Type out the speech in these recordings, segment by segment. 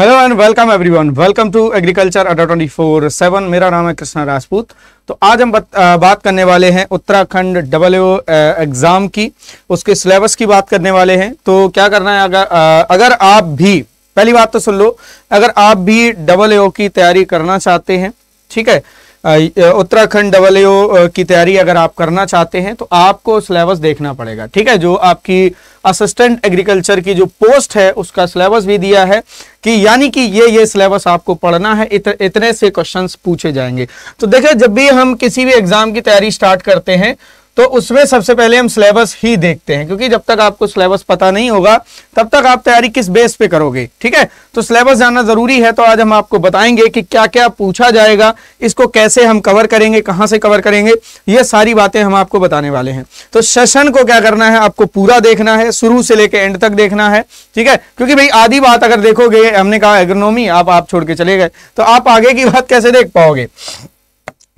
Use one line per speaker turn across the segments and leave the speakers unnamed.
hello and welcome everyone welcome to agriculture Adda twenty four seven मेरा नाम है कृष्णा राजपूत तो आज हम बत, आ, बात करने वाले हैं उत्तराखंड ओ एग्ज़ाम की उसके सिलेबस की बात करने वाले हैं तो क्या करना है अगर आ, अगर आप भी पहली बात तो सुन लो अगर आप भी डबल की तैयारी करना चाहते हैं ठीक है उत्तराखंड डबल की तैयारी अगर आप करना चाहते हैं तो आपको सिलेबस देखना पड़ेगा ठीक है जो आपकी असिस्टेंट एग्रीकल्चर की जो पोस्ट है उसका सिलेबस भी दिया है कि यानी कि ये ये सिलेबस आपको पढ़ना है इत, इतने से क्वेश्चंस पूछे जाएंगे तो देखिए जब भी हम किसी भी एग्जाम की तैयारी स्टार्ट करते हैं तो उसमें सबसे पहले हम सिलेबस ही देखते हैं क्योंकि जब तक आपको सिलेबस पता नहीं होगा तब तक आप तैयारी किस बेस पे करोगे ठीक है तो सिलेबस जानना जरूरी है तो आज हम आपको बताएंगे कि क्या क्या पूछा जाएगा इसको कैसे हम कवर करेंगे कहाँ से कवर करेंगे ये सारी बातें हम आपको बताने वाले हैं तो सेशन को क्या करना है आपको पूरा देखना है शुरू से लेकर एंड तक देखना है ठीक है क्योंकि भाई आधी बात अगर देखोगे हमने कहा एग्रोनोमी आप आप छोड़ के चले गए तो आप आगे की बात कैसे देख पाओगे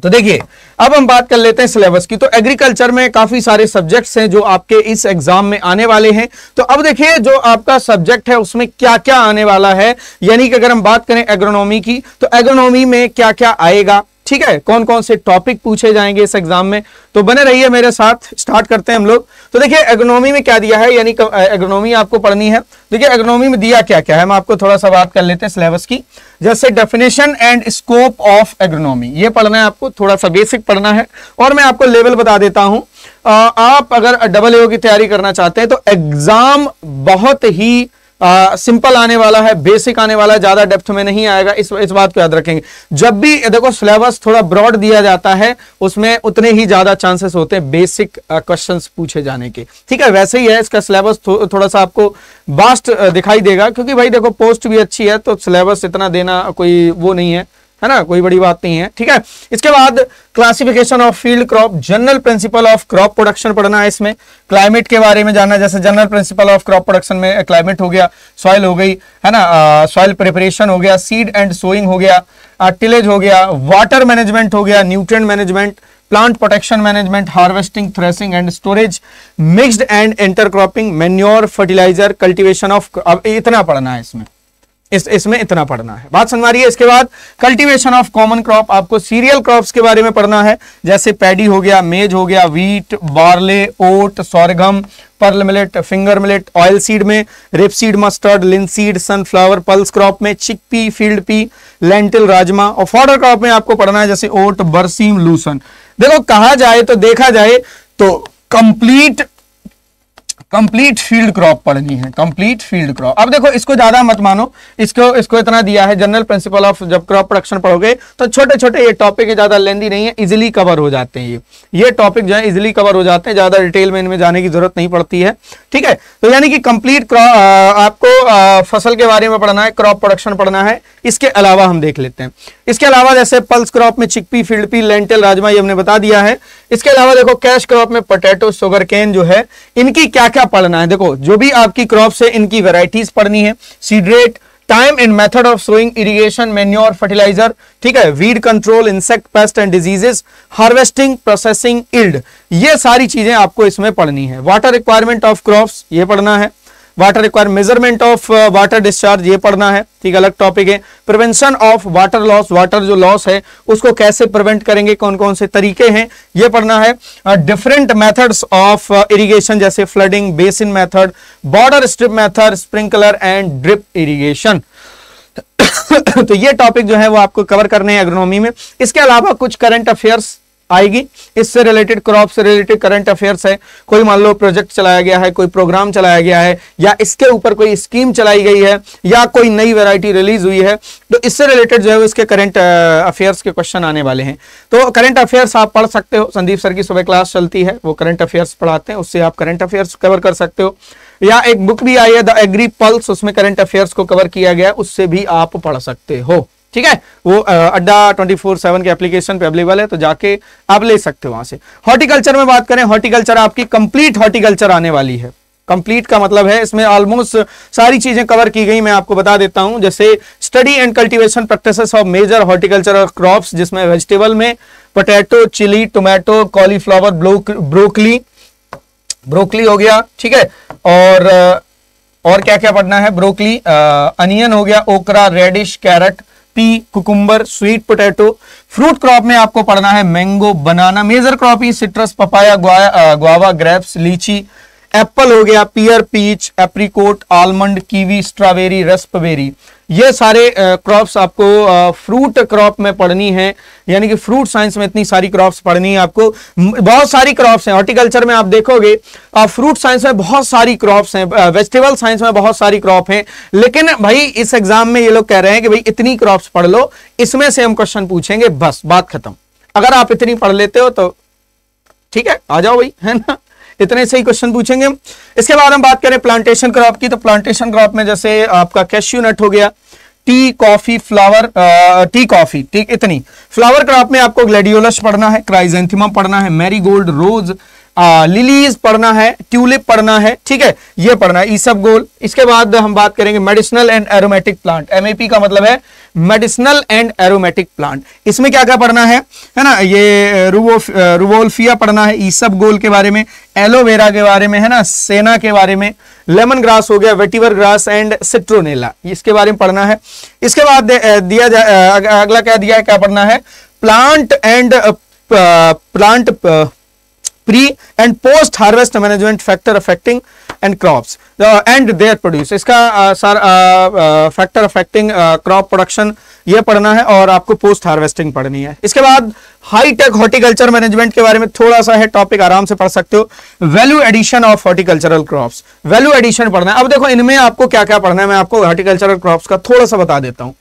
तो देखिए अब हम बात कर लेते हैं सिलेबस की तो एग्रीकल्चर में काफी सारे सब्जेक्ट्स हैं जो आपके इस एग्जाम में आने वाले हैं तो अब देखिए जो आपका सब्जेक्ट है उसमें क्या क्या आने वाला है यानी कि अगर हम बात करें एग्रोनॉमी की तो एग्रोनॉमी में क्या क्या आएगा ठीक है कौन कौन से टॉपिक पूछे जाएंगे इस एग्जाम में तो बने रहिए मेरे साथ स्टार्ट करते हैं हम लोग तो देखिए एग्रोनॉमी में क्या दिया है यानी एग्रोनॉमी आपको पढ़नी है देखिए एग्रोनॉमी में दिया क्या क्या है हम आपको थोड़ा सा बात कर लेते हैं सिलेबस की जैसे definition and scope of agronomy ये पढ़ना है आपको थोड़ा सा बेसिक पढ़ना है और मैं आपको लेवल बता देता हूं आप अगर डबल ए की तैयारी करना चाहते हैं तो एग्जाम बहुत ही सिंपल आने वाला है बेसिक आने वाला है ज्यादा डेप्थ में नहीं आएगा इस इस बात को याद रखेंगे जब भी देखो सिलेबस थोड़ा ब्रॉड दिया जाता है उसमें उतने ही ज्यादा चांसेस होते हैं बेसिक क्वेश्चन पूछे जाने के ठीक है वैसे ही है इसका सिलेबस थो, थोड़ा सा आपको वास्ट दिखाई देगा क्योंकि भाई देखो पोस्ट भी अच्छी है तो सिलेबस इतना देना कोई वो नहीं है है ना कोई बड़ी बात नहीं है ठीक है इसके बाद classification of field crop general principle of crop production पढ़ना है इसमें क्लाइमेट के बारे में जानना जैसे general principle of crop production में क्लाइमेट हो गया सॉइल हो गई है ना सॉइल प्रिपरेशन हो गया सीड एंड सोइंग हो गया टिलेज हो गया वाटर मैनेजमेंट हो गया nutrient management plant protection management harvesting threshing and storage mixed and intercropping manure fertiliser cultivation of अब इतना पढ़ना है इसमें इस इसमें इतना पढ़ना है बात समझ रही है इसके बाद कल्टीवेशन ऑफ कॉमन क्रॉप आपको सीरियल क्रॉप्स के बारे में पढ़ना है जैसे पैडी हो गया मेज हो गया wheat barley oat sorghum pearl millet finger millet oil seed में rape seed mustard linseed sunflower pulse crop में chick pea field pea lentil rajma और फॉर्डर क्रॉप में आपको पढ़ना है जैसे ओट बरसीम लूसन देखो कहा जाए तो देखा जाए तो कंप्लीट कंप्लीट फील्ड क्रॉप पढ़नी है कंप्लीट फील्ड क्रॉप अब देखो इसको ज्यादा मत मानो इसको इसको इतना दिया है जनरल प्रिंसिपल ऑफ जब क्रॉप प्रोडक्शन पढ़ोगे तो छोटे छोटे ये टॉपिक ज्यादा लेंदी नहीं है इजिली कवर हो जाते हैं ये ये टॉपिक जो है इजिली कवर हो जाते हैं ज्यादा डिटेल में इनमें जाने की जरूरत नहीं पड़ती है ठीक है तो यानी कि कंप्लीट आपको आ, फसल के बारे में पढ़ना है क्रॉप प्रोडक्शन पढ़ना है इसके अलावा हम देख लेते हैं इसके अलावा जैसे पल्स क्रॉप में चिकपी फील्ड लेंटल राजमा ये हमने बता दिया है इसके अलावा देखो कैश क्रॉप में पोटेटो सुगर केन जो है इनकी क्या क्या क्या पढ़ना है देखो जो भी आपकी क्रॉप है इनकी वेराइटीज पढ़नी है seed rate time and method of sowing irrigation manure fertiliser ठीक है weed control insect pest and diseases harvesting processing yield ये सारी चीजें आपको इसमें पढ़नी है वाटर रिक्वायरमेंट ऑफ क्रॉप ये पढ़ना है water require measurement of water discharge ये पढ़ना है ठीक अलग टॉपिक है prevention of water loss water जो लॉस है उसको कैसे प्रिवेंट करेंगे कौन कौन से तरीके हैं ये पढ़ना है डिफरेंट मेथड्स ऑफ इरिगेशन जैसे flooding basin method border strip method sprinkler and drip irrigation तो ये टॉपिक जो है वो आपको कवर करने हैं एग्रोनॉमी में इसके अलावा कुछ करंट अफेयर्स आएगी इससे रिलेटेड क्रॉप से रिलेटेड करंट अफेयर्स है कोई मान लो प्रोजेक्ट चलाया गया है कोई प्रोग्राम चलाया गया है या इसके ऊपर कोई स्कीम चलाई गई है या कोई नई वेराइटी रिलीज हुई है तो इससे रिलेटेड जो है इसके करंट अफेयर्स के क्वेश्चन आने वाले हैं तो करंट अफेयर्स आप पढ़ सकते हो संदीप सर की सुबह क्लास चलती है वो करंट अफेयर्स पढ़ाते हैं उससे आप करंट अफेयर्स कवर कर सकते हो या एक बुक भी आई है द एग्री पल्स उसमें करंट अफेयर्स को कवर किया गया उससे भी आप पढ़ सकते हो ठीक है वो अड्डा ट्वेंटी फोर सेवन के एप्लीकेशन पे अवेलेबल है तो जाके आप ले सकते हो वहां से हॉर्टिकल्चर में बात करें हॉर्टिकल्चर आपकी कंप्लीट हॉर्टिकल्चर आने वाली है कंप्लीट का मतलब है इसमें ऑलमोस्ट सारी चीजें कवर की गई मैं आपको बता देता हूं जैसे study and cultivation practice of major horticulture crops जिसमें वेजिटेबल में potato chilli tomato cauliflower broccoli broccoli हो गया ठीक है और और क्या क्या पढ़ना है ब्रोकली अनियन हो गया okra radish carrot pea cucumber sweet potato fruit crop में आपको पढ़ना है मैंगो बनाना मेजर क्रॉप ही citrus papaya guava grapes lychee apple हो गया pear peach apricot almond kiwi strawberry raspberry ये सारे क्रॉप्स आपको फ्रूट क्रॉप में पढ़नी है यानी कि फ्रूट साइंस में इतनी सारी क्रॉप्स पढ़नी है आपको बहुत सारी क्रॉप्स हैं हॉर्टिकल्चर में आप देखोगे फ्रूट साइंस में बहुत सारी क्रॉप्स हैं वेजिटेबल साइंस में बहुत सारी क्रॉप हैं लेकिन भाई इस एग्जाम में ये लोग कह रहे हैं कि भाई इतनी क्रॉप्स पढ़ लो इसमें से हम क्वेश्चन पूछेंगे बस बात खत्म अगर आप इतनी पढ़ लेते हो तो ठीक है आ जाओ भाई है ना इतने से ही क्वेश्चन पूछेंगे इसके बाद हम बात करें प्लांटेशन क्रॉप की तो प्लांटेशन क्रॉप में जैसे आपका कैश्यू नट हो गया tea coffee flower tea coffee ठीक इतनी फ्लावर क्रॉप में आपको ग्लेडियोलस पढ़ना है क्राइजेंथिमा पढ़ना है गोल्ड रोज लिलीज पढ़ना है ट्यूलिप पढ़ना है ठीक है ये पढ़ना है ई सब गोल इसके बाद हम बात करेंगे medicinal and aromatic plant MAP का मतलब है मेडिसिनल एंड एरोमेटिक प्लांट इसमें क्या क्या पढ़ना है है ना ये रुवोल्फिया पढ़ना है ईसब गोल के बारे में एलोवेरा के बारे में है ना सेना के बारे में लेमन ग्रास हो गया वेटिवर ग्रास एंड सिट्रोनेला इसके बारे में पढ़ना है इसके बाद दिया जा अगला क्या दिया है क्या पढ़ना है plant and plant pre and post harvest management factor affecting and crops and their produce इसका सर फैक्टर अफेक्टिंग क्रॉप प्रोडक्शन ये पढ़ना है और आपको पोस्ट हार्वेस्टिंग पढ़नी है इसके बाद हाई टेक हॉर्टिकल्चर मैनेजमेंट के बारे में थोड़ा सा है टॉपिक आराम से पढ़ सकते हो value addition of horticultural crops value addition पढ़ना है अब देखो इनमें आपको क्या क्या पढ़ना है मैं आपको हॉर्टिकल्चरल क्रॉप्स का थोड़ा सा बता देता हूं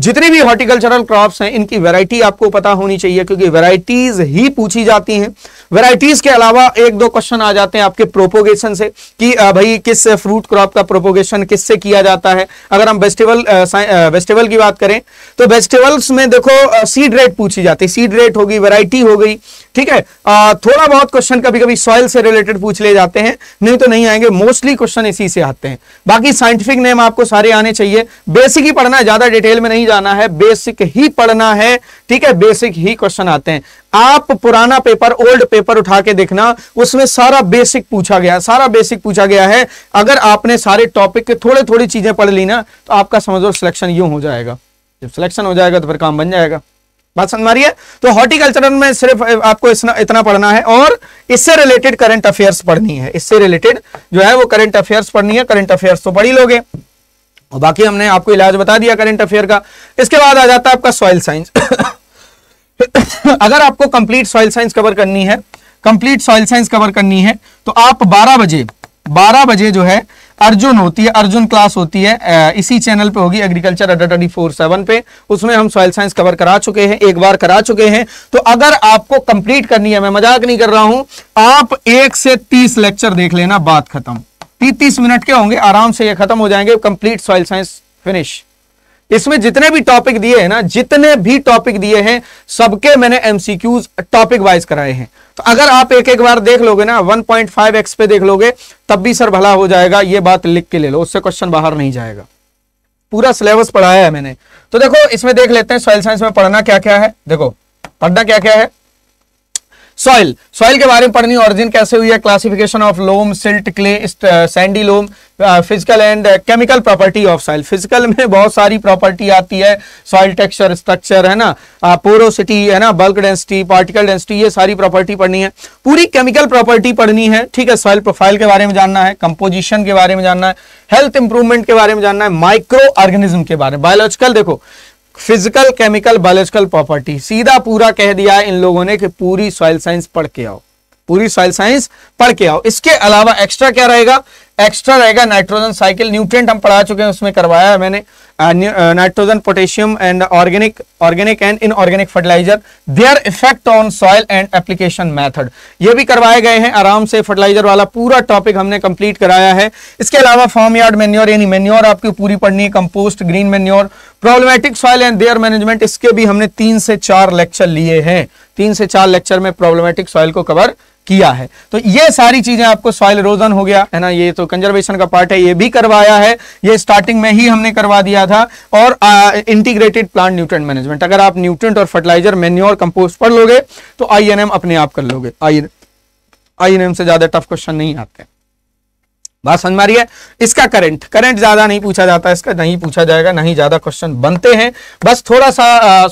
जितनी भी हॉर्टिकल्चरल क्रॉप्स हैं इनकी वैरायटी आपको पता होनी चाहिए क्योंकि वैरायटीज ही पूछी जाती हैं वैरायटीज के अलावा एक दो क्वेश्चन आ जाते हैं आपके प्रोपोगेशन से कि भाई किस फ्रूट क्रॉप का प्रोपोगेशन किससे किया जाता है अगर हम वेस्टिवल वेस्टिवल की बात करें तो वेस्टिवल्स में देखो सीड रेट पूछी जाती है सीड रेट होगी वेरायटी हो गई ठीक है आ, थोड़ा बहुत क्वेश्चन कभी कभी सॉइल से रिलेटेड पूछ ले जाते हैं नहीं तो नहीं आएंगे मोस्टली क्वेश्चन इसी से आते हैं बाकी साइंटिफिक नेम आपको सारे आने चाहिए बेसिक ही पढ़ना ज्यादा डिटेल में नहीं जाना है बेसिक ही पढ़ना है ठीक है बेसिक ही क्वेश्चन आते हैं आप पुराना पेपर ओल्ड पेपर उठा के देखना उसमें सारा बेसिक पूछा गया सारा बेसिक पूछा गया है अगर आपने सारे टॉपिक के थोड़े थोड़ी चीजें पढ़ ली ना तो आपका समझ लो सिलेक्शन यूं हो जाएगा जब सिलेक्शन हो जाएगा तो फिर काम बन जाएगा बात समझ मारी तो हॉर्टिकल्चर में सिर्फ आपको इतना इतना पढ़ना है और इससे रिलेटेड करंट अफेयर्स पढ़नी है इससे रिलेटेड जो है वो करंट अफेयर्स पढ़नी है करंट अफेयर्स तो पढ़ी लोगे और बाकी हमने आपको इलाज बता दिया करंट अफेयर का इसके बाद आ जाता है आपका सॉइल साइंस अगर आपको कंप्लीट सॉइल साइंस कवर करनी है कंप्लीट सॉइल साइंस कवर करनी है तो आप 12 बजे 12 बजे जो है अर्जुन होती है अर्जुन क्लास होती है इसी चैनल पे होगी एग्रीकल्चर अड्डा ट्वेंटी फोर सेवन पे उसमें हम सॉइल साइंस कवर करा चुके हैं एक बार करा चुके हैं तो अगर आपको कंप्लीट करनी है मैं मजाक नहीं कर रहा हूं आप एक से तीस लेक्चर देख लेना बात खत्म तीस तीस मिनट के होंगे आराम से ये खत्म हो जाएंगे कंप्लीट सॉइल साइंस फिनिश इसमें जितने भी टॉपिक दिए हैं ना जितने भी टॉपिक दिए हैं सबके मैंने एमसीक्यूज टॉपिक वाइज कराए हैं तो अगर आप एक एक बार देख लोगे ना 1.5x पे देख लोगे तब भी सर भला हो जाएगा ये बात लिख के ले लो उससे क्वेश्चन बाहर नहीं जाएगा पूरा सिलेबस पढ़ाया है मैंने तो देखो इसमें देख लेते हैं सॉइल साइंस में पढ़ना क्या क्या है देखो पढ़ना क्या क्या है सॉइल सॉइल के बारे में पढ़नी ऑरिजिन कैसे हुई है classification of loam silt clay sandy loam physical and chemical property of soil physical में बहुत सारी प्रॉपर्टी आती है सॉइल टेक्सचर स्ट्रक्चर है ना पोरोसिटी uh, है ना बल्क डेंसिटी पार्टिकल डेंसिटी ये सारी प्रॉपर्टी पढ़नी है पूरी केमिकल प्रॉपर्टी पढ़नी है ठीक है सॉइल प्रोफाइल के बारे में जानना है कंपोजिशन के बारे में जानना है हेल्थ इंप्रूवमेंट के बारे में जानना है माइक्रो ऑर्गेनिज्म के बारे में बायोलॉजिकल देखो फिजिकल केमिकल बायोलॉजिकल प्रॉपर्टी सीधा पूरा कह दिया इन लोगों ने कि पूरी सॉइल साइंस पढ़ के आओ पूरी सॉइल साइंस पढ़ के आओ इसके अलावा एक्स्ट्रा क्या रहेगा एक्स्ट्रा रहेगा नाइट्रोजन साइकिल न्यूट्रेंट हम पढ़ा चुके हैं उसमें करवाया है मैंने nitrogen potassium and organic organic and inorganic fertiliser their effect on soil and application method ये भी करवाए गए हैं आराम से फर्टिलाइजर वाला पूरा टॉपिक हमने कंप्लीट कराया है इसके अलावा फॉर्म यार्ड मेन्योर यानी मेन्योर आपकी पूरी पढ़नी है compost green manure problematic soil and their management इसके भी हमने तीन से चार लेक्चर लिए हैं तीन से चार लेक्चर में प्रॉब्लमेटिक सॉइल को कवर किया है तो ये सारी चीजें आपको सॉइल रोजन हो गया है ना ये तो कंजर्वेशन का पार्ट है ये भी करवाया है ये स्टार्टिंग में ही हमने करवा दिया था और इंटीग्रेटेड प्लांट न्यूट्रेंट मैनेजमेंट अगर आप न्यूट्रेंट और फर्टिलाइजर मेन्योर कंपोस्ट पढ़ लोगे तो आई अपने आप कर लोगे आई आई से ज्यादा टफ क्वेश्चन नहीं आते हैं बात समझ मारी है इसका करंट करंट ज्यादा नहीं पूछा जाता इसका नहीं पूछा जाएगा नहीं ज्यादा क्वेश्चन बनते हैं बस थोड़ा सा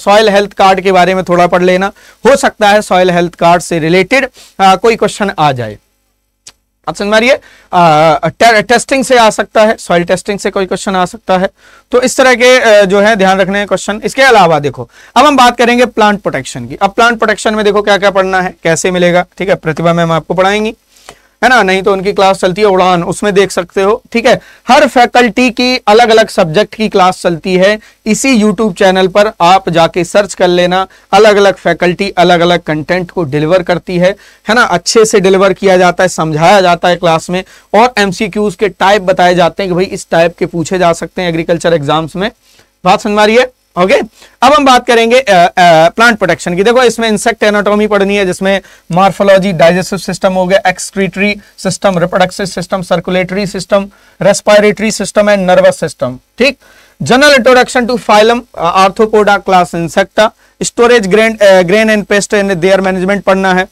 सॉयल हेल्थ कार्ड के बारे में थोड़ा पढ़ लेना हो सकता है सॉयल हेल्थ कार्ड से रिलेटेड कोई क्वेश्चन आ जाए आप समझ मारिए टेस्टिंग से आ सकता है सॉइल टेस्टिंग से कोई क्वेश्चन आ सकता है तो इस तरह के जो है ध्यान रखने हैं क्वेश्चन इसके अलावा देखो अब हम बात करेंगे प्लांट प्रोटेक्शन की अब प्लांट प्रोटेक्शन में देखो क्या क्या पढ़ना है कैसे मिलेगा ठीक है प्रतिभा मैम आपको पढ़ाएंगी है ना नहीं तो उनकी क्लास चलती है उड़ान उसमें देख सकते हो ठीक है हर फैकल्टी की अलग अलग सब्जेक्ट की क्लास चलती है इसी यूट्यूब चैनल पर आप जाके सर्च कर लेना अलग अलग फैकल्टी अलग अलग कंटेंट को डिलीवर करती है है ना अच्छे से डिलीवर किया जाता है समझाया जाता है क्लास में और एमसीक्यूज के टाइप बताए जाते हैं कि भाई इस टाइप के पूछे जा सकते हैं एग्रीकल्चर एग्जाम्स में बात समझ मारिए ओके अब हम बात करेंगे प्लांट प्रोटेक्शन की देखो इसमें इंसेक्ट एनाटॉमी पढ़नी है जिसमें मार्फोलॉजी डाइजेस्टिव सिस्टम हो गया excretory system reproductive system circulatory system respiratory system and nervous system ठीक general introduction to phylum arthropoda class insecta storage grain grain and pest and their management पढ़ना है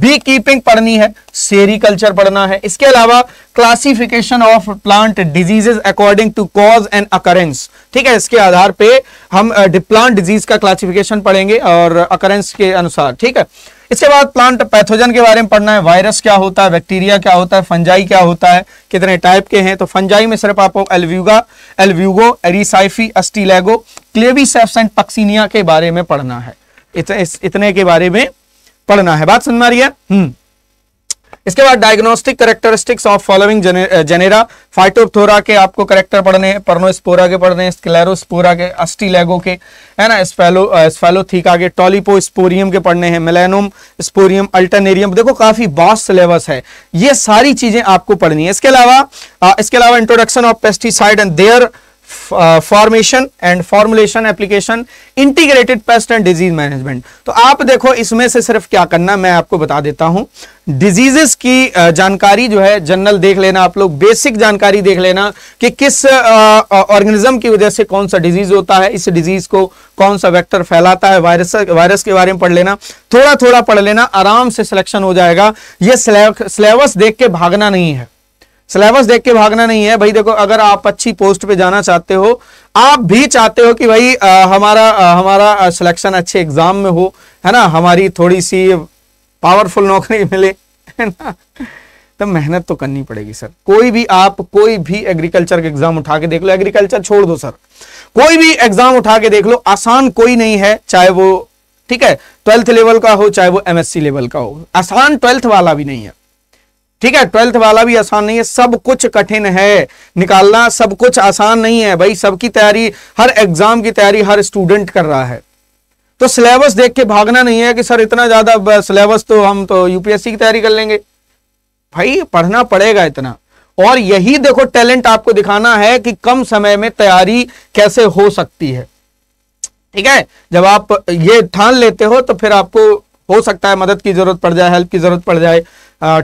B keeping पढ़नी है sericulture पढ़ना है इसके अलावा classification of plant diseases according to cause and occurrence ठीक है इसके आधार पे हम प्लांट डिजीज का क्लासिफिकेशन पढ़ेंगे और अकरेंस के अनुसार ठीक है इसके बाद प्लांट पैथोजन के बारे में पढ़ना है वायरस क्या होता है बैक्टीरिया क्या होता है फंजाई क्या होता है कितने टाइप के हैं तो फंजाई में सिर्फ आपको एलव्यूगा एलव्यूगो एरिसाइफी अस्टीलेगो क्लेवी एंड पक्सीनिया के बारे में पढ़ना है इत, इतने के बारे में पढ़ना है बात समझ रही है हम्म इसके बाद diagnostic characteristics of following genera phytophthora के आपको करेक्टर पढ़ने परनोस्पोरा के पढ़ने स्क्लेरोस्पोरा के अस्टीलेगो के है ना स्फेलो स्फेलोथीका के स्पोरियम के पढ़ने हैं मेलेनोम स्पोरियम अल्टरनेरियम देखो काफी बॉस सिलेबस है ये सारी चीजें आपको पढ़नी है इसके अलावा uh, इसके अलावा introduction of pesticide and their formation and formulation application integrated pest and disease management तो आप देखो इसमें से सिर्फ क्या करना मैं आपको बता देता हूं डिजीजेस की uh, जानकारी जो है जनरल देख लेना आप लोग बेसिक जानकारी देख लेना कि किस ऑर्गेनिज्म uh, uh, की वजह से कौन सा डिजीज होता है इस डिजीज को कौन सा वेक्टर फैलाता है वायरस वायरस के बारे में पढ़ लेना थोड़ा थोड़ा पढ़ लेना आराम से सिलेक्शन हो जाएगा यह सिलेबस देख के भागना नहीं है सिलेबस देख के भागना नहीं है भाई देखो अगर आप अच्छी पोस्ट पे जाना चाहते हो आप भी चाहते हो कि भाई आ, हमारा आ, हमारा सिलेक्शन अच्छे एग्जाम में हो है ना हमारी थोड़ी सी पावरफुल नौकरी मिले है ना तो मेहनत तो करनी पड़ेगी सर कोई भी आप कोई भी एग्रीकल्चर का एग्जाम उठा के देख लो एग्रीकल्चर छोड़ दो सर कोई भी एग्जाम उठा के देख लो आसान कोई नहीं है चाहे वो ठीक है ट्वेल्थ लेवल का हो चाहे वो एमएससी लेवल का हो आसान ट्वेल्थ वाला भी नहीं है ठीक है ट्वेल्थ वाला भी आसान नहीं है सब कुछ कठिन है निकालना सब कुछ आसान नहीं है भाई सबकी तैयारी हर एग्जाम की तैयारी हर स्टूडेंट कर रहा है तो सिलेबस देख के भागना नहीं है कि सर इतना ज्यादा सिलेबस तो हम तो यूपीएससी की तैयारी कर लेंगे भाई पढ़ना पड़ेगा इतना और यही देखो टैलेंट आपको दिखाना है कि कम समय में तैयारी कैसे हो सकती है ठीक है जब आप ये ठान लेते हो तो फिर आपको हो सकता है मदद की जरूरत पड़ जाए हेल्प की जरूरत पड़ जाए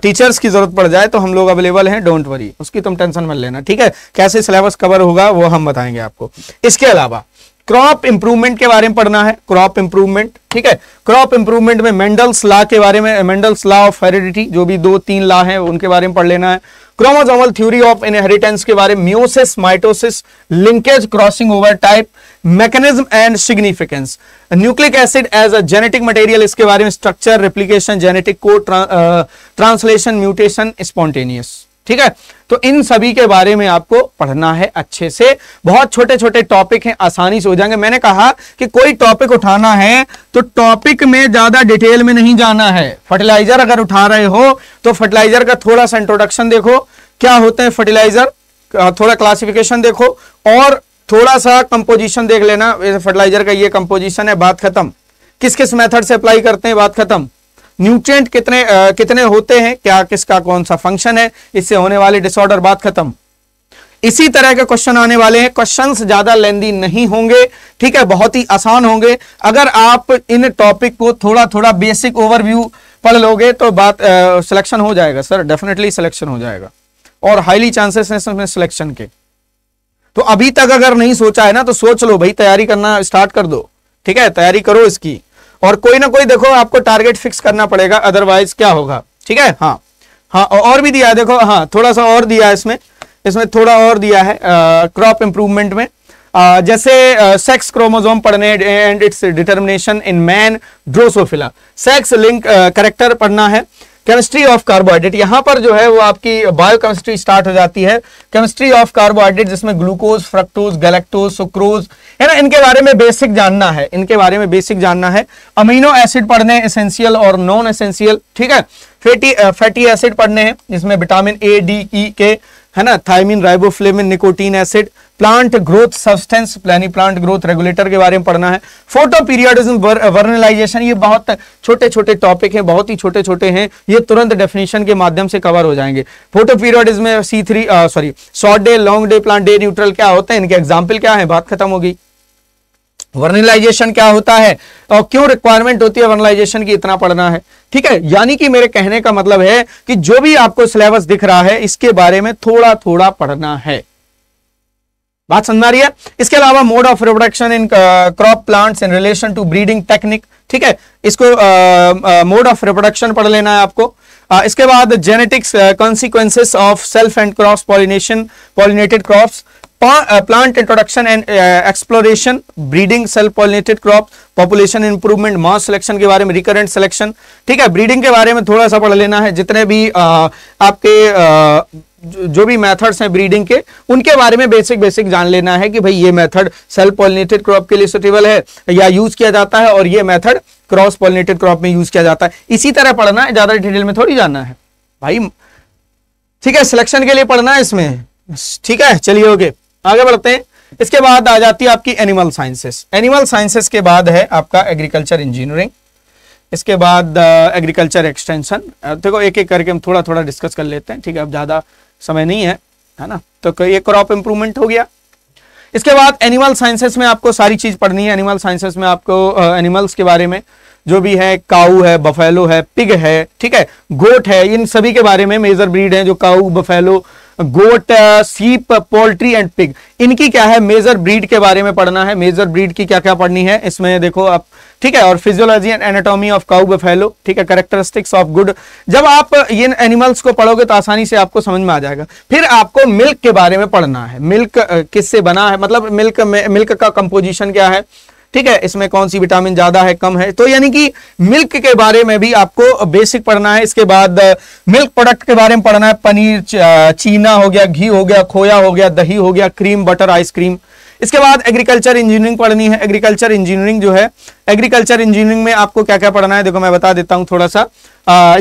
टीचर्स की जरूरत पड़ जाए तो हम लोग अवेलेबल हैं डोंट वरी उसकी तुम टेंशन मत लेना ठीक है कैसे सिलेबस कवर होगा वो हम बताएंगे आपको इसके अलावा क्रॉप इंप्रूवमेंट के बारे में पढ़ना है क्रॉप इंप्रूवमेंट ठीक है क्रॉप इंप्रूवमेंट में मेंडल्स लॉ के बारे में मेंडल्स लॉ ऑफ हेरिडिटी जो भी दो तीन लॉ है उनके बारे में पढ़ लेना है क्रोमोजोमल थ्योरी ऑफ इनहेरिटेंस के बारे में meiosis mitosis linkage crossing over type mechanism and significance nucleic acid as a genetic material इसके बारे में स्ट्रक्चर रेप्लीकेशन जेनेटिक को ट्रांसलेशन म्यूटेशन स्पॉन्टेनियस ठीक है तो इन सभी के बारे में आपको पढ़ना है अच्छे से बहुत छोटे छोटे टॉपिक हैं आसानी से हो जाएंगे मैंने कहा कि कोई टॉपिक उठाना है तो टॉपिक में ज्यादा डिटेल में नहीं जाना है फर्टिलाइजर अगर उठा रहे हो तो फर्टिलाइजर का थोड़ा सा इंट्रोडक्शन देखो क्या होते हैं फर्टिलाइजर थोड़ा क्लासिफिकेशन देखो और थोड़ा सा कंपोजिशन देख लेना फर्टिलाइजर का ये कंपोजिशन है बात खत्म किस किस मेथड से अप्लाई करते हैं बात खत्म न्यूट्रिएंट कितने आ, कितने होते हैं क्या किसका कौन सा फंक्शन है इससे होने वाले डिसऑर्डर बात खत्म इसी तरह के क्वेश्चन आने वाले हैं क्वेश्चंस ज्यादा लेंदी नहीं होंगे ठीक है बहुत ही आसान होंगे अगर आप इन टॉपिक को थोड़ा थोड़ा बेसिक ओवरव्यू पढ़ लोगे तो बात सिलेक्शन हो जाएगा सर डेफिनेटली सिलेक्शन हो जाएगा और हाईली चांसेस हैं इसमें सिलेक्शन के तो अभी तक अगर नहीं सोचा है ना तो सोच लो भाई तैयारी करना स्टार्ट कर दो ठीक है तैयारी करो इसकी और कोई ना कोई देखो आपको टारगेट फिक्स करना पड़ेगा अदरवाइज क्या होगा ठीक है हाँ हाँ और भी दिया है देखो हाँ थोड़ा सा और दिया है इसमें इसमें थोड़ा और दिया है क्रॉप इंप्रूवमेंट में आ, जैसे सेक्स क्रोमोजोम पढ़ने and its determination in man drosophila sex link character पढ़ना है केमिस्ट्री ऑफ कार्बोहाइड्रेट यहाँ पर जो है वो आपकी बायोकेमिस्ट्री स्टार्ट हो जाती है केमिस्ट्री ऑफ कार्बोहाइड्रेट जिसमें ग्लूकोज फ्रक्टोज गैलेक्टोज सुक्रोज है ना इनके बारे में बेसिक जानना है इनके बारे में बेसिक जानना है अमीनो एसिड पढ़ने एसेंशियल और नॉन एसेंशियल ठीक है फैटी फैटी एसिड पढ़ने हैं जिसमें vitamin A D E K है ना thiamine riboflavin nicotine acid plant growth substance प्लानी प्लांट ग्रोथ रेगुलेटर के बारे में पढ़ना है फोटो पीरियडिज्म वर्नलाइजेशन ये बहुत छोटे छोटे टॉपिक हैं बहुत ही छोटे छोटे हैं ये तुरंत डेफिनेशन के माध्यम से कवर हो जाएंगे फोटो पीरियडिज्म में C three sorry short day long day plant day neutral क्या होते हैं इनके एग्जाम्पल क्या है बात खत्म होगी वर्नलाइजेशन क्या होता है और क्यों रिक्वायरमेंट होती है वर्नलाइजेशन की इतना पढ़ना है ठीक है यानी कि मेरे कहने का मतलब है कि जो भी आपको सिलेबस दिख रहा है इसके बारे में थोड़ा थोड़ा पढ़ना है बात समझ आ रही है इसके अलावा mode of reproduction in crop plants in relation to breeding technique ठीक है इसको मोड ऑफ रिप्रोडक्शन पढ़ लेना है आपको आ, uh, इसके बाद genetics consequences of self and cross pollination pollinated crops plant introduction and exploration breeding self pollinated crop population improvement mass selection के बारे में रिकरेंट सिलेक्शन ठीक है ब्रीडिंग के बारे में थोड़ा सा पढ़ लेना है जितने भी आ, uh, आपके आ, uh, जो भी मेथड्स हैं ब्रीडिंग के उनके बारे में बेसिक बेसिक जान लेना है कि भाई ये मेथड सेल पॉलिनेटेड क्रॉप के लिए सुटेबल है या यूज किया जाता है और ये मेथड क्रॉस पॉलिनेटेड क्रॉप में यूज किया जाता है इसी तरह पढ़ना है ज्यादा डिटेल में थोड़ी जानना है भाई ठीक है सिलेक्शन के लिए पढ़ना है इसमें ठीक है चलिए ओके आगे बढ़ते हैं इसके बाद आ जाती है आपकी एनिमल साइंसेस एनिमल साइंसेस के बाद है आपका एग्रीकल्चर इंजीनियरिंग इसके बाद एग्रीकल्चर एक्सटेंशन देखो एक एक करके हम थोड़ा थोड़ा डिस्कस कर लेते हैं ठीक है अब ज़्यादा समय नहीं है है ना तो ये क्रॉप इंप्रूवमेंट हो गया इसके बाद एनिमल साइंसेस में आपको सारी चीज़ पढ़नी है एनिमल साइंसेस में आपको एनिमल्स के बारे में जो भी है काऊ है बफेलो है पिग है ठीक है गोट है इन सभी के बारे में मेजर ब्रीड है जो काऊ बफेलो गोट सीप पोल्ट्री एंड पिग इनकी क्या है मेजर ब्रीड के बारे में पढ़ना है मेजर ब्रीड की क्या क्या पढ़नी है इसमें देखो आप ठीक है और physiology and anatomy of cow buffalo ठीक है करेक्टरिस्टिक्स ऑफ गुड जब आप इन एनिमल्स को पढ़ोगे तो आसानी से आपको समझ में आ जाएगा फिर आपको मिल्क के बारे में पढ़ना है मिल्क किससे बना है मतलब मिल्क मिल्क का कंपोजिशन क्या है ठीक है इसमें कौन सी विटामिन ज्यादा है कम है तो यानी कि मिल्क के बारे में भी आपको बेसिक पढ़ना है इसके बाद मिल्क प्रोडक्ट के बारे में पढ़ना है पनीर चीना हो गया घी हो गया खोया हो गया दही हो गया क्रीम बटर आइसक्रीम इसके बाद एग्रीकल्चर इंजीनियरिंग पढ़नी है एग्रीकल्चर इंजीनियरिंग जो है एग्रीकल्चर इंजीनियरिंग में आपको क्या क्या पढ़ना है देखो मैं बता देता हूँ थोड़ा सा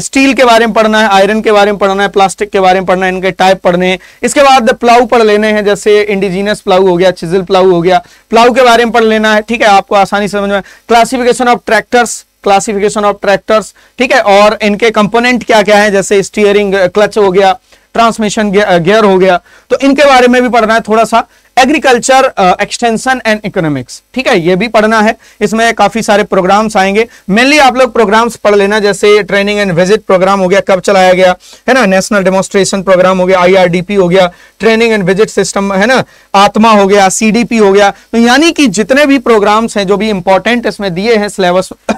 स्टील के बारे में पढ़ना है आयरन के बारे में पढ़ना है प्लास्टिक के बारे में पढ़ना है इनके टाइप पढ़ने हैं इसके बाद प्लाउ पढ़ लेने हैं जैसे इंडिजीनियस प्लाउ हो गया चिजिल प्लाउ हो गया प्लाउ के बारे में पढ़ लेना है ठीक है आपको आसानी समझ में classification of tractors classification of tractors ठीक है और इनके कंपोनेंट क्या क्या है जैसे स्टीयरिंग क्लच हो गया ट्रांसमिशन गियर हो गया तो इनके बारे में भी पढ़ना है थोड़ा सा एग्रीकल्चर एक्सटेंशन एंड इकोनॉमिक्स ठीक है ये भी पढ़ना है इसमें काफी सारे प्रोग्राम्स आएंगे मेनली आप लोग प्रोग्राम्स पढ़ लेना जैसे ट्रेनिंग एंड विजिट प्रोग्राम हो गया कब चलाया गया है ना नेशनल डेमोस्ट्रेशन प्रोग्राम हो गया आईआरडीपी हो गया ट्रेनिंग एंड विजिट सिस्टम है ना आत्मा हो गया सीडीपी हो गया तो यानी कि जितने भी प्रोग्राम्स हैं जो भी इंपॉर्टेंट इसमें दिए हैं सिलेबस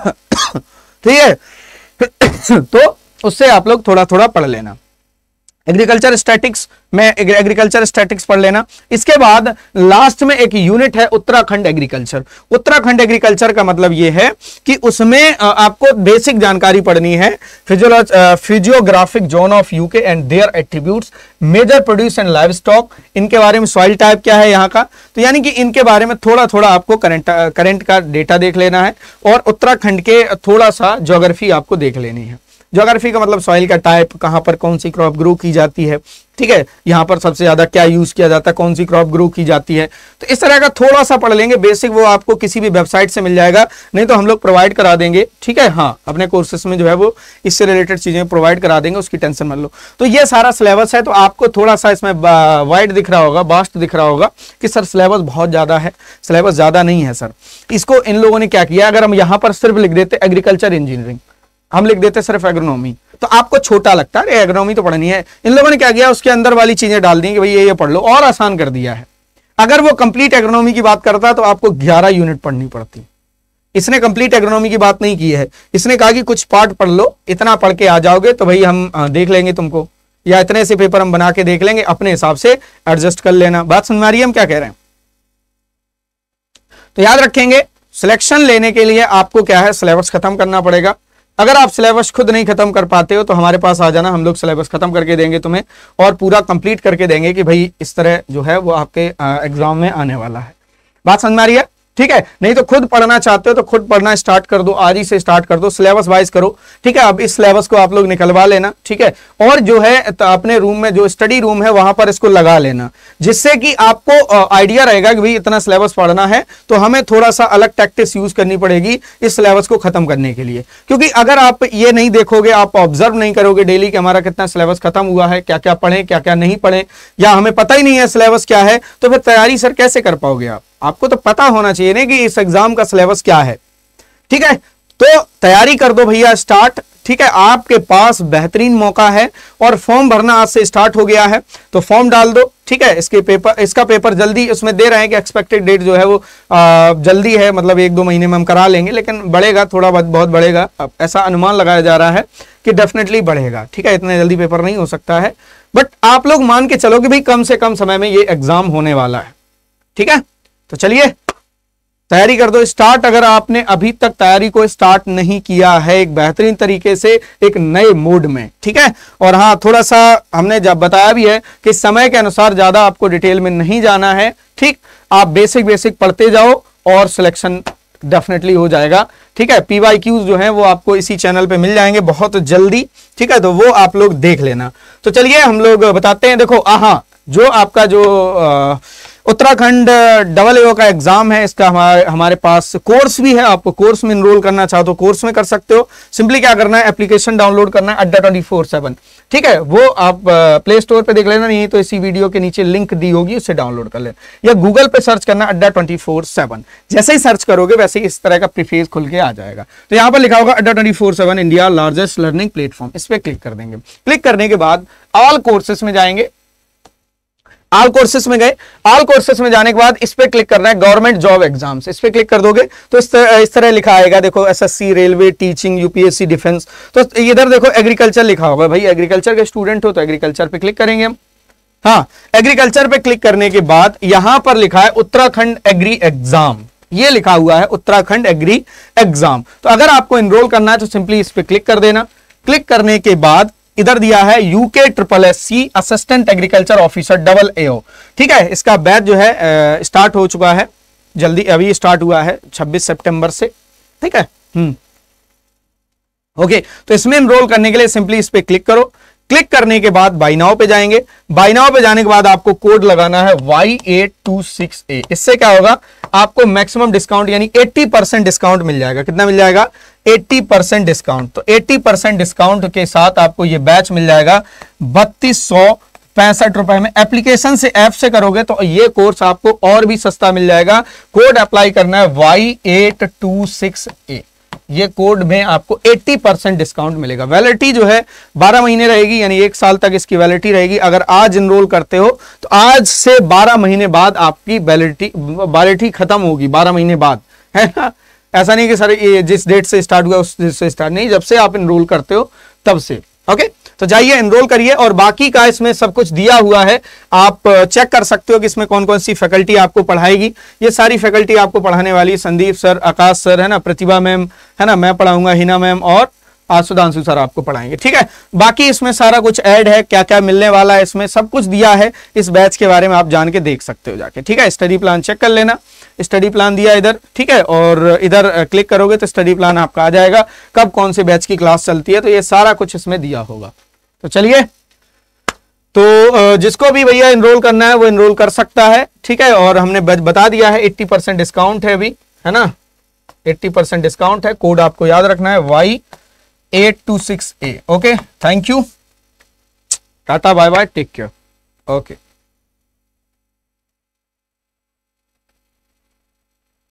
ठीक है तो उससे आप लोग थोड़ा थोड़ा पढ़ लेना एग्रीकल्चर स्टैटिक्स में एग्रीकल्चर स्टैटिक्स पढ़ लेना इसके बाद लास्ट में एक यूनिट है उत्तराखंड एग्रीकल्चर उत्तराखंड एग्रीकल्चर का मतलब यह है कि उसमें आपको बेसिक जानकारी पढ़नी है physiographic zone of UK and their attributes major produce and livestock इनके बारे में सॉइल टाइप क्या है यहाँ का तो यानी कि इनके बारे में थोड़ा थोड़ा आपको करंट करंट का डेटा देख लेना है और उत्तराखंड के थोड़ा सा ज्योग्राफी आपको देख लेनी है ज्योग्राफी का मतलब सॉइल का टाइप कहाँ पर कौन सी क्रॉप ग्रो की जाती है ठीक है यहाँ पर सबसे ज्यादा क्या यूज किया जाता है कौन सी क्रॉप ग्रो की जाती है तो इस तरह का थोड़ा सा पढ़ लेंगे बेसिक वो आपको किसी भी वेबसाइट से मिल जाएगा नहीं तो हम लोग प्रोवाइड करा देंगे ठीक है हाँ अपने कोर्सेस में जो है वो इससे रिलेटेड चीजें प्रोवाइड करा देंगे उसकी टेंशन मान लो तो ये सारा सिलेबस है तो आपको थोड़ा सा इसमें वाइड दिख रहा होगा वास्ट दिख रहा होगा कि सर सिलेबस बहुत ज्यादा है सिलेबस ज्यादा नहीं है सर इसको इन लोगों ने क्या किया अगर हम यहाँ पर सिर्फ लिख देते एग्रीकल्चर इंजीनियरिंग हम लिख देते सिर्फ एग्रोनॉमी तो आपको छोटा लगता है एग्रोनॉमी तो पढ़नी है इन लोगों ने क्या किया उसके अंदर वाली चीजें डाल दी कि भाई ये ये पढ़ लो और आसान कर दिया है अगर वो कंप्लीट एग्रोनॉमी की बात करता तो आपको ग्यारह यूनिट पढ़नी पड़ती इसने कंप्लीट एग्रोनॉमी की बात नहीं की है इसने कहा कि कुछ पार्ट पढ़ लो इतना पढ़ के आ जाओगे तो भाई हम देख लेंगे तुमको या इतने से पेपर हम बना के देख लेंगे अपने हिसाब से एडजस्ट कर लेना बात सुन में रही हम क्या कह रहे हैं तो याद रखेंगे सिलेक्शन लेने के लिए आपको क्या है सिलेबस खत्म करना पड़ेगा अगर आप सिलेबस खुद नहीं खत्म कर पाते हो तो हमारे पास आ जाना हम लोग सिलेबस खत्म करके देंगे तुम्हें और पूरा कंप्लीट करके देंगे कि भाई इस तरह जो है वो आपके एग्जाम में आने वाला है बात समझ में आ रही है ठीक है नहीं तो खुद पढ़ना चाहते हो तो खुद पढ़ना स्टार्ट कर दो आज ही से स्टार्ट कर दो सिलेबस वाइज करो ठीक है अब इस सिलेबस को आप लोग निकलवा लेना ठीक है और जो है तो अपने रूम में जो स्टडी रूम है वहां पर इसको लगा लेना जिससे कि आपको आइडिया रहेगा कि भाई इतना सिलेबस पढ़ना है तो हमें थोड़ा सा अलग टैक्टिक्स यूज करनी पड़ेगी इस सिलेबस को खत्म करने के लिए क्योंकि अगर आप ये नहीं देखोगे आप ऑब्जर्व नहीं करोगे डेली कि हमारा कितना सिलेबस खत्म हुआ है क्या क्या पढ़े क्या क्या नहीं पढ़े या हमें पता ही नहीं है सिलेबस क्या है तो फिर तैयारी सर कैसे कर पाओगे आप आपको तो पता होना चाहिए ना कि इस एग्जाम का सिलेबस क्या है ठीक है तो तैयारी कर दो भैया स्टार्ट ठीक है आपके पास बेहतरीन मौका है और फॉर्म भरना आज से स्टार्ट हो गया है तो फॉर्म डाल दो ठीक है इसके पेपर इसका पेपर जल्दी उसमें दे रहे हैं कि एक्सपेक्टेड डेट जो है वो आ, जल्दी है मतलब एक दो महीने में हम करा लेंगे लेकिन बढ़ेगा थोड़ा बहुत बहुत बढ़ेगा अब ऐसा अनुमान लगाया जा रहा है कि डेफिनेटली बढ़ेगा ठीक है इतना जल्दी पेपर नहीं हो सकता है बट आप लोग मान के चलो कि भाई कम से कम समय में ये एग्जाम होने वाला है ठीक है तो चलिए तैयारी कर दो स्टार्ट अगर आपने अभी तक तैयारी को स्टार्ट नहीं किया है एक बेहतरीन तरीके से एक नए मूड में ठीक है और हाँ थोड़ा सा हमने जब बताया भी है कि समय के अनुसार ज्यादा आपको डिटेल में नहीं जाना है ठीक आप बेसिक बेसिक पढ़ते जाओ और सिलेक्शन डेफिनेटली हो जाएगा ठीक है पीवाई क्यूज जो है वो आपको इसी चैनल पे मिल जाएंगे बहुत जल्दी ठीक है तो वो आप लोग देख लेना तो चलिए हम लोग बताते हैं देखो हाँ जो आपका जो उत्तराखंड डबल ए का एग्जाम है इसका हमारे हमारे पास कोर्स भी है आपको कोर्स में इनरोल करना चाहो तो कोर्स में कर सकते हो सिंपली क्या करना है एप्लीकेशन डाउनलोड करना है अड्डा ट्वेंटी फोर सेवन ठीक है वो आप प्ले स्टोर पर देख लेना नहीं तो इसी वीडियो के नीचे लिंक दी होगी उसे डाउनलोड कर लेना या गूगल पे सर्च करना अड्डा ट्वेंटी फोर सेवन जैसे ही सर्च करोगे वैसे ही इस तरह का प्रीफेस खुल के आ जाएगा तो यहाँ पर लिखा होगा Adda twenty four seven India largest learning platform इस पर क्लिक कर देंगे क्लिक करने के बाद ऑल कोर्सेस में जाएंगे ऑल कोर्सेस में गए ऑल कोर्सेस में जाने के बाद इस पर क्लिक करना है गवर्नमेंट जॉब एग्जाम्स इस पर क्लिक कर दोगे तो इस तरह इस तरह लिखा आएगा देखो SSC railway teaching UPSC defence तो इधर देखो एग्रीकल्चर लिखा होगा भाई एग्रीकल्चर के स्टूडेंट हो तो एग्रीकल्चर पे क्लिक करेंगे हम हाँ एग्रीकल्चर पे क्लिक करने के बाद यहां पर लिखा है उत्तराखंड एग्री एग्जाम ये लिखा हुआ है उत्तराखंड एग्री एग्जाम तो अगर आपको एनरोल करना है तो सिंपली इस पर क्लिक कर देना क्लिक करने के बाद इधर दिया है UK triple S C assistant agriculture officer double AO ठीक है इसका बैच जो है स्टार्ट हो चुका है जल्दी अभी स्टार्ट हुआ है 26 सितंबर से ठीक है हम्म ओके तो इसमें एनरोल करने के लिए सिंपली इस पर क्लिक करो क्लिक करने के बाद बाइनाओ पे जाएंगे बाइनाओ पे जाने के बाद आपको कोड लगाना है Y A two six A इससे क्या होगा आपको मैक्सिमम डिस्काउंट यानी 80 परसेंट डिस्काउंट मिल जाएगा कितना मिल जाएगा 80 परसेंट डिस्काउंट तो 80 परसेंट डिस्काउंट के साथ आपको ये बैच मिल जाएगा बत्तीस सौ पैंसठ रुपए में एप्लीकेशन से ऐप से करोगे तो ये कोर्स आपको और भी सस्ता मिल जाएगा कोड अप्लाई करना है Y eight two six A ये कोड में आपको 80 परसेंट डिस्काउंट मिलेगा वैलिडिटी जो है 12 महीने रहेगी यानी एक साल तक इसकी वैलिडिटी रहेगी अगर आज इनरोल करते हो तो आज से 12 महीने बाद आपकी वैलिडिटी वैलिडिटी खत्म होगी 12 महीने बाद है ना ऐसा नहीं कि सर ये जिस डेट से स्टार्ट हुआ उस डेट से स्टार्ट नहीं जब से आप इनरोल करते हो तब से ओके तो जाइए एनरोल करिए और बाकी का इसमें सब कुछ दिया हुआ है आप चेक कर सकते हो कि इसमें कौन कौन सी फैकल्टी आपको पढ़ाएगी ये सारी फैकल्टी आपको पढ़ाने वाली संदीप सर आकाश सर है ना प्रतिभा मैम है ना मैं पढ़ाऊंगा हिना मैम और आसुदांशु सर आपको पढ़ाएंगे ठीक है बाकी इसमें सारा कुछ ऐड है क्या क्या मिलने वाला है इसमें सब कुछ दिया है इस बैच के बारे में आप जान के देख सकते हो जाके ठीक है स्टडी प्लान चेक कर लेना स्टडी प्लान दिया इधर ठीक है और इधर क्लिक करोगे तो स्टडी प्लान आपका आ जाएगा कब कौन से बैच की क्लास चलती है तो ये सारा कुछ इसमें दिया होगा तो चलिए तो जिसको भी भैया इनरोल करना है वो इनरोल कर सकता है ठीक है और हमने बता दिया है 80 परसेंट डिस्काउंट है अभी है ना 80 परसेंट डिस्काउंट है कोड आपको याद रखना है Y eight two six A okay thank you tata bye bye take care okay